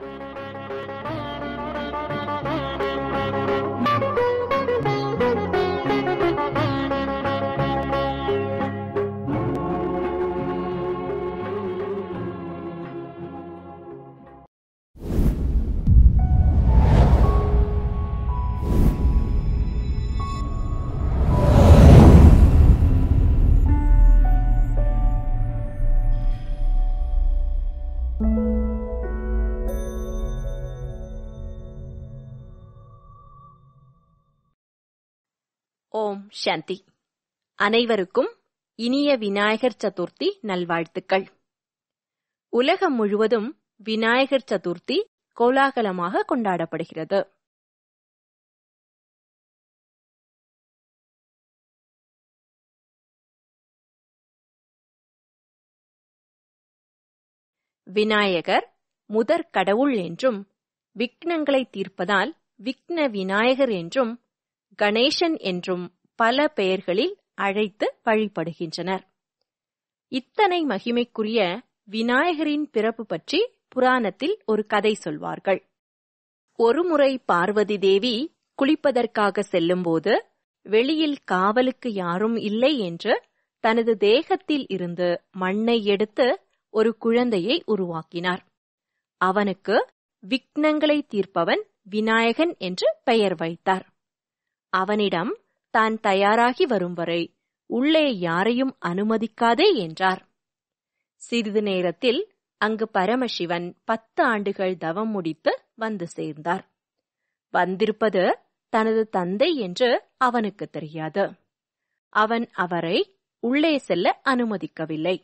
Thank you. சாந்தி அனைவருக்கும் இனிய விநாயகர் சதுர்த்தி நல்வாழ்த்துக்கள் உலகம் முழுவதும் விநாயகர் சதுர்த்தி கோலாகலமாக கொண்டாடப்படுகிறது விநாயகர் முதற் கடவுள் என்றும் விக்னங்களை தீர்ப்பதால் விக்ன விநாயகர் என்றும் கணேசன் என்றும் பல பெயர்களில் அழைத்து வழிபடுகின்றனர் இத்தனை மகிமைக்குரிய விநாயகரின் பிறப்பு பற்றி புராணத்தில் ஒரு கதை சொல்வார்கள் ஒருமுறை பார்வதி தேவி குளிப்பதற்காக செல்லும்போது வெளியில் காவலுக்கு யாரும் இல்லை என்று தனது தேகத்தில் இருந்து மண்ணை எடுத்து ஒரு குழந்தையை உருவாக்கினார் அவனுக்கு விக்னங்களை தீர்ப்பவன் விநாயகன் என்று பெயர் வைத்தார் அவனிடம் தான் தயாராகி வரும் வரை உள்ளே யாரையும் அனுமதிக்காதே என்றார் சிறிது நேரத்தில் அங்கு பரமசிவன் பத்து ஆண்டுகள் தவம் முடித்து வந்து சேர்ந்தார் வந்திருப்பது தனது தந்தை என்று அவனுக்கு தெரியாது அவன் அவரை உள்ளே செல்ல அனுமதிக்கவில்லை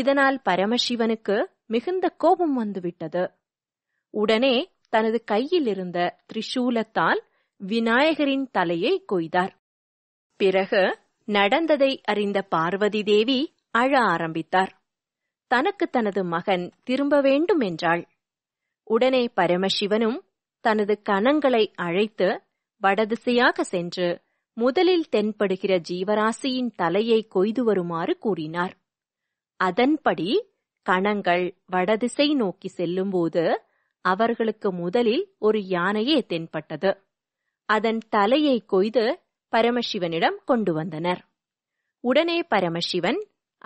இதனால் பரமசிவனுக்கு மிகுந்த கோபம் வந்துவிட்டது உடனே தனது கையில் இருந்த திரிசூலத்தால் விநாயகரின் தலையை கொய்தார் பிறகு நடந்ததை அறிந்த பார்வதி தேவி அழ ஆரம்பித்தார் தனக்கு தனது மகன் திரும்ப வேண்டும் என்றாள் உடனே பரமசிவனும் தனது கணங்களை அழைத்து வடதிசையாக சென்று முதலில் தென்படுகிற ஜீவராசியின் தலையை கொய்து வருமாறு கூறினார் அதன்படி கணங்கள் வடதிசை நோக்கி செல்லும்போது அவர்களுக்கு முதலில் ஒரு யானையே தென்பட்டது அதன் தலையை கொய்து பரமசிவனிடம் கொண்டு வந்தனர் உடனே பரமசிவன்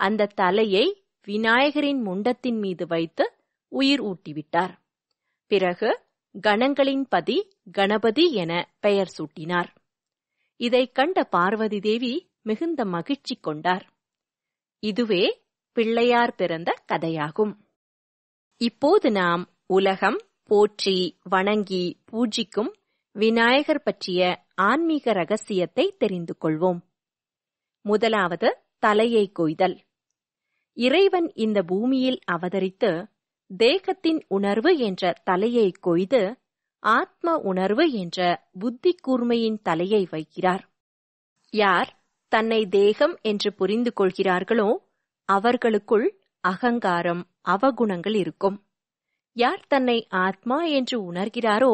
அந்த தலையை விநாயகரின் முண்டத்தின் மீது வைத்து உயிர் ஊட்டிவிட்டார் பிறகு கணங்களின் பதி கணபதி என பெயர் சூட்டினார் இதை கண்ட பார்வதி தேவி மிகுந்த மகிழ்ச்சி கொண்டார் இதுவே பிள்ளையார் பிறந்த கதையாகும் இப்போது நாம் உலகம் போற்றி வணங்கி பூஜிக்கும் விநாயகர் பற்றிய ஆன்மீக ரகசியத்தை தெரிந்து கொள்வோம் முதலாவது தலையை கொய்தல் இறைவன் இந்த பூமியில் அவதரித்து தேகத்தின் உணர்வு என்ற தலையை கொய்து ஆத்ம உணர்வு என்ற புத்தி கூர்மையின் தலையை வைக்கிறார் யார் தன்னை தேகம் என்று புரிந்து கொள்கிறார்களோ அவர்களுக்குள் அகங்காரம் அவகுணங்கள் இருக்கும் யார் தன்னை ஆத்மா என்று உணர்கிறாரோ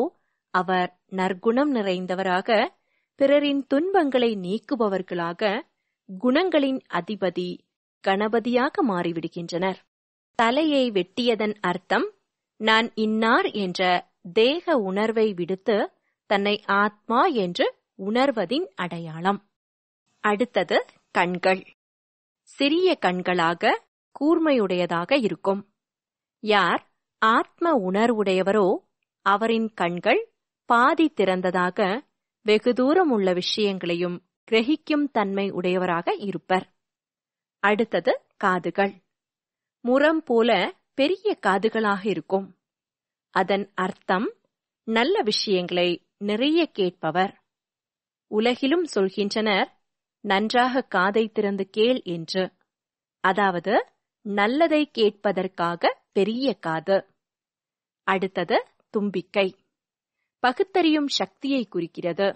அவர் நற்குணம் நிறைந்தவராக பிறரின் துன்பங்களை நீக்குபவர்களாக குணங்களின் அதிபதி கணபதியாக மாறிவிடுகின்றனர் தலையை வெட்டியதன் அர்த்தம் நான் இன்னார் என்ற தேக உணர்வை விடுத்து தன்னை ஆத்மா என்று உணர்வதின் அடையாளம் அடுத்தது கண்கள் சிறிய கண்களாக கூர்மையுடையதாக இருக்கும் யார் ஆத்ம உணர்வுடையவரோ அவரின் கண்கள் பாதி திறந்ததாக வெகு தூரம் உள்ள விஷயங்களையும் கிரகிக்கும் தன்மை உடையவராக இருப்பர் அடுத்தது காதுகள் முரம் போல பெரிய காதுகளாக இருக்கும் அதன் அர்த்தம் நல்ல விஷயங்களை நிறைய கேட்பவர் உலகிலும் சொல்கின்றனர் நன்றாக காதை திறந்து கேள் என்று அதாவது நல்லதை கேட்பதற்காக பெரிய காது அடுத்தது தும்பிக்கை பகுத்தறியும் சக்தியை குறிக்கிறது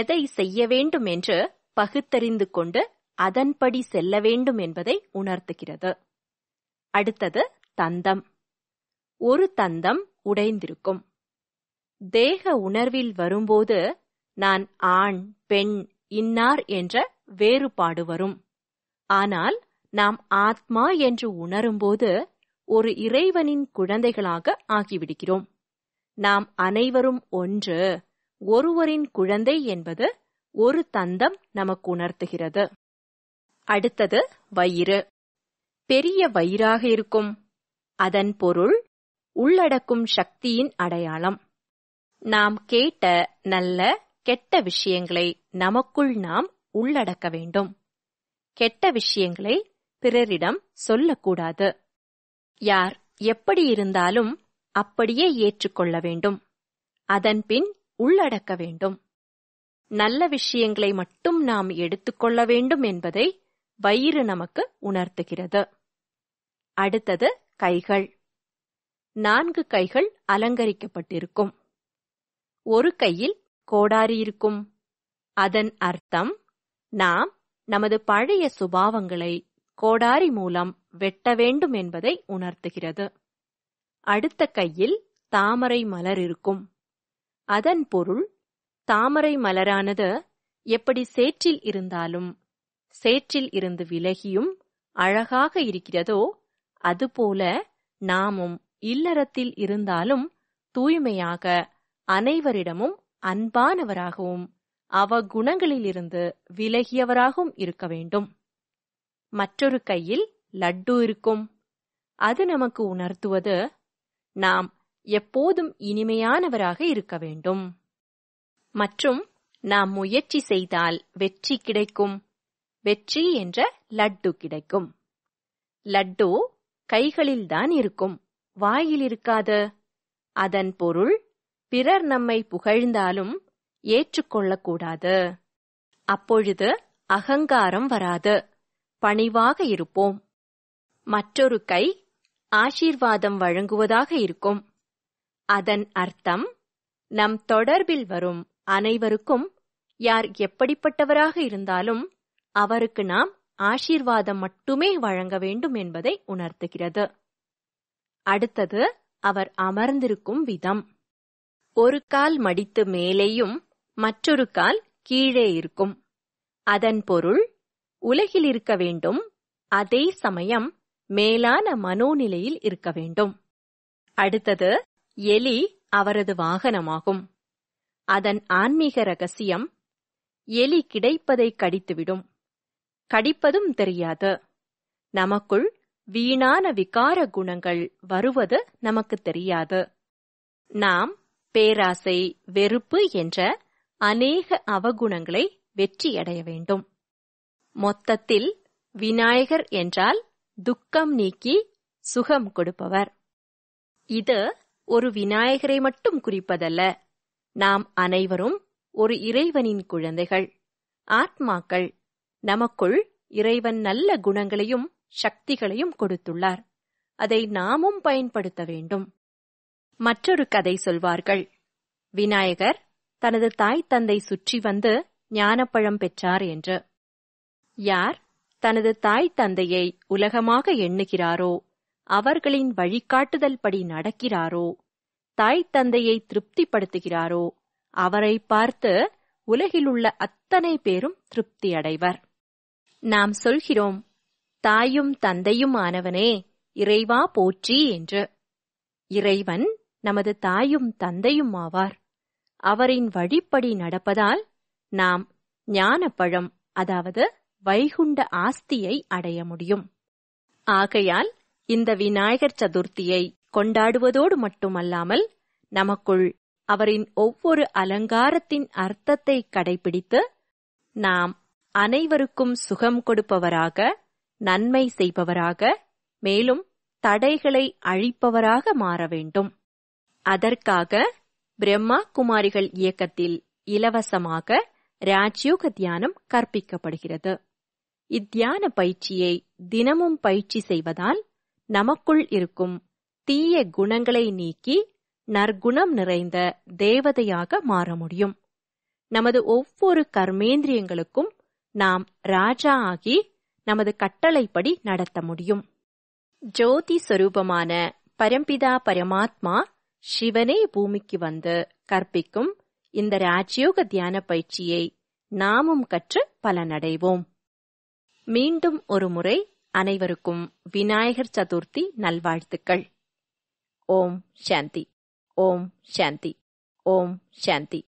எதை செய்ய வேண்டும் என்று பகுத்தறிந்து கொண்டு அதன்படி செல்ல வேண்டும் என்பதை உணர்த்துகிறது அடுத்தது தந்தம் ஒரு தந்தம் உடைந்திருக்கும் தேக உணர்வில் வரும்போது நான் ஆண் பெண் இன்னார் என்ற வேறுபாடு வரும் ஆனால் நாம் ஆத்மா என்று உணரும்போது ஒரு இறைவனின் குழந்தைகளாக ஆகிவிடுகிறோம் நாம் அனைவரும் ஒன்று ஒருவரின் குழந்தை என்பது ஒரு தந்தம் நமக்கு உணர்த்துகிறது அடுத்தது வயிறு பெரிய வயிறாக இருக்கும் அதன் பொருள் உள்ளடக்கும் சக்தியின் அடையாளம் நாம் கேட்ட நல்ல கெட்ட விஷயங்களை நமக்குள் நாம் உள்ளடக்க வேண்டும் கெட்ட விஷயங்களை பிறரிடம் சொல்லக்கூடாது யார் எப்படி இருந்தாலும் அப்படியே ஏற்றுக்கொள்ள வேண்டும் அதன்பின் உள்ளடக்க வேண்டும் நல்ல விஷயங்களை மட்டும் நாம் எடுத்துக்கொள்ள வேண்டும் என்பதை வயிறு நமக்கு உணர்த்துகிறது அடுத்தது கைகள் நான்கு கைகள் அலங்கரிக்கப்பட்டிருக்கும் ஒரு கையில் கோடாரி இருக்கும் அதன் அர்த்தம் நாம் நமது பழைய சுபாவங்களை கோடாரி மூலம் வெட்ட வேண்டும் என்பதை உணர்த்துகிறது அடுத்த கையில் தாமரை மலர் இருக்கும் அதன் பொருள் தாமரை மலரானது எப்படி சேற்றில் இருந்தாலும் சேற்றில் இருந்து விலகியும் அழகாக இருக்கிறதோ அதுபோல நாமும் இல்லறத்தில் இருந்தாலும் தூய்மையாக அனைவரிடமும் அன்பானவராகவும் அவகுணங்களிலிருந்து விலகியவராகவும் இருக்க வேண்டும் மற்றொரு கையில் லட்டு இருக்கும் அது நமக்கு உணர்த்துவது நாம் எப்போதும் இனிமையானவராக இருக்க வேண்டும் மற்றும் நாம் முயற்சி செய்தால் வெற்றி கிடைக்கும் வெற்றி என்ற லட்டு கிடைக்கும் லட்டு கைகளில்தான் இருக்கும் வாயில் இருக்காது அதன் பொருள் பிறர் நம்மை புகழ்ந்தாலும் ஏற்றுக்கொள்ளக்கூடாது அப்பொழுது அகங்காரம் வராது பணிவாக இருப்போம் மற்றொரு கை ஆசீர்வாதம் வழங்குவதாக இருக்கும் அதன் அர்த்தம் நம் தொடர்பில் வரும் அனைவருக்கும் யார் எப்படிப்பட்டவராக இருந்தாலும் அவருக்கு நாம் ஆசீர்வாதம் மட்டுமே வழங்க வேண்டும் என்பதை உணர்த்துகிறது அடுத்தது அவர் அமர்ந்திருக்கும் விதம் ஒரு கால் மடித்து மேலேயும் மற்றொரு கால் கீழே இருக்கும் அதன் பொருள் உலகில் இருக்க வேண்டும் அதே சமயம் மேலான மனோநிலையில் இருக்க வேண்டும் அடுத்தது எலி அவரது வாகனமாகும் அதன் ஆன்மீக ரகசியம் எலி கிடைப்பதை கடித்துவிடும் கடிப்பதும் தெரியாது நமக்குள் வீணான விகார குணங்கள் வருவது நமக்கு தெரியாது நாம் பேராசை வெறுப்பு என்ற அநேக அவகுணங்களை வெற்றியடைய வேண்டும் மொத்தத்தில் விநாயகர் என்றால் துக்கம் நீக்கி சுகம் கொடுப்பவர் இது ஒரு விநாயகரை மட்டும் குறிப்பதல்ல நாம் அனைவரும் ஒரு இறைவனின் குழந்தைகள் ஆத்மாக்கள் நமக்குள் இறைவன் நல்ல குணங்களையும் சக்திகளையும் கொடுத்துள்ளார் அதை நாமும் பயன்படுத்த வேண்டும் மற்றொரு கதை சொல்வார்கள் விநாயகர் தனது தாய் தந்தை சுற்றி வந்து ஞானப்பழம் பெற்றார் என்று யார் தனது தாய் தந்தையை உலகமாக எண்ணுகிறாரோ அவர்களின் வழிகாட்டுதல் படி நடக்கிறாரோ தாய் தந்தையை திருப்திப்படுத்துகிறாரோ அவரை பார்த்து உலகிலுள்ள அத்தனை பேரும் திருப்தி அடைவர் நாம் சொல்கிறோம் தாயும் தந்தையும் ஆனவனே இறைவா போற்றி என்று இறைவன் நமது தாயும் தந்தையும் ஆவார் அவரின் வழிப்படி நடப்பதால் நாம் ஞானப்பழம் அதாவது வைகுண்ட ஆஸ்தியை அடைய முடியும் ஆகையால் இந்த விநாயகர் சதுர்த்தியை கொண்டாடுவதோடு மட்டுமல்லாமல் நமக்குள் அவரின் ஒவ்வொரு அலங்காரத்தின் அர்த்தத்தை கடைபிடித்து நாம் அனைவருக்கும் சுகம் கொடுப்பவராக நன்மை செய்பவராக மேலும் தடைகளை அழிப்பவராக மாற வேண்டும் அதற்காக பிரம்மா குமாரிகள் இயக்கத்தில் இலவசமாக ராஜ்யோக தியானம் கற்பிக்கப்படுகிறது இத்தியான பயிற்சியை தினமும் பயிற்சி செய்வதால் நமக்குள் இருக்கும் தீய குணங்களை நீக்கி நற்குணம் நிறைந்த தேவதையாக மாற முடியும் நமது ஒவ்வொரு கர்மேந்திரியங்களுக்கும் நாம் ராஜா ஆகி நமது கட்டளைப்படி நடத்த முடியும் ஜோதி சொரூபமான பரம்பிதா பரமாத்மா சிவனே பூமிக்கு வந்து கற்பிக்கும் இந்த ராஜயோக தியான பயிற்சியை நாமும் கற்று பலனடைவோம் மீண்டும் ஒரு முறை அனைவருக்கும் விநாயகர் சதுர்த்தி நல்வாழ்த்துக்கள் ஓம் சாந்தி ஓம் சாந்தி ஓம் சாந்தி